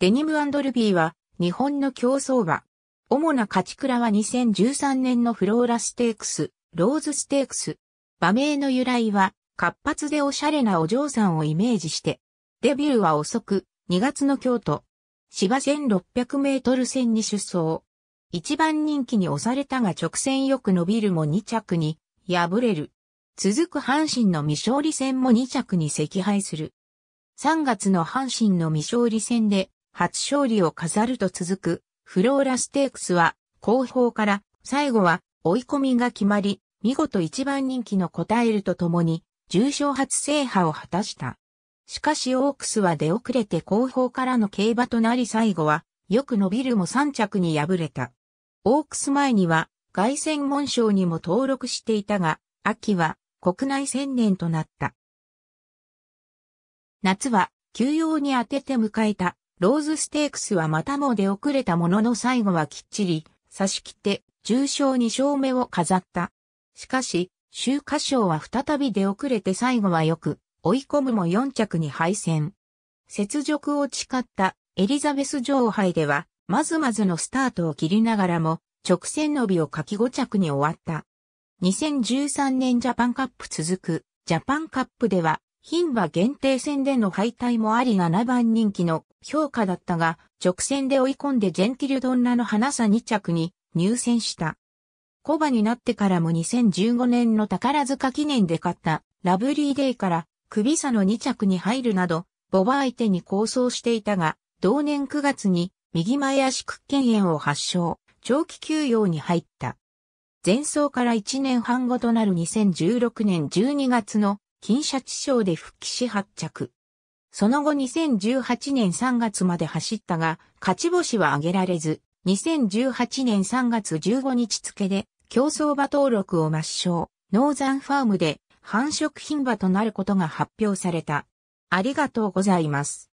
デニムルビーは日本の競争馬。主な勝ち倉は2013年のフローラステークス、ローズステークス。馬名の由来は活発でおしゃれなお嬢さんをイメージして。デビューは遅く、2月の京都。芝1600メートル線に出走。一番人気に押されたが直線よく伸びるも2着に敗れる。続く阪神の未勝利戦も2着に惜敗する。3月の阪神の未勝利戦で初勝利を飾ると続く、フローラステークスは、後方から、最後は追い込みが決まり、見事一番人気の答えるとともに、重賞初制覇を果たした。しかしオークスは出遅れて後方からの競馬となり最後は、よく伸びるも三着に敗れた。オークス前には、凱旋門賞にも登録していたが、秋は国内専念となった。夏は休養に当てて迎えたローズステークスはまたも出遅れたものの最後はきっちり差し切って重賞2勝目を飾った。しかし、週華賞は再び出遅れて最後はよく追い込むも4着に敗戦。雪辱を誓ったエリザベス女王杯ではまずまずのスタートを切りながらも直線伸びを書き5着に終わった。2013年ジャパンカップ続くジャパンカップでは牝馬限定戦での敗退もあり7番人気の評価だったが、直線で追い込んでジェンティルドンナの花さ2着に入選した。コバになってからも2015年の宝塚記念で勝ったラブリーデイから首差の2着に入るなど、ボバ相手に構想していたが、同年9月に右前足屈腱炎を発症、長期休養に入った。前走から1年半後となる2016年12月の金シャチ賞で復帰し発着。その後2018年3月まで走ったが、勝ち星は挙げられず、2018年3月15日付で競走馬登録を抹消、ノーザンファームで繁殖品馬となることが発表された。ありがとうございます。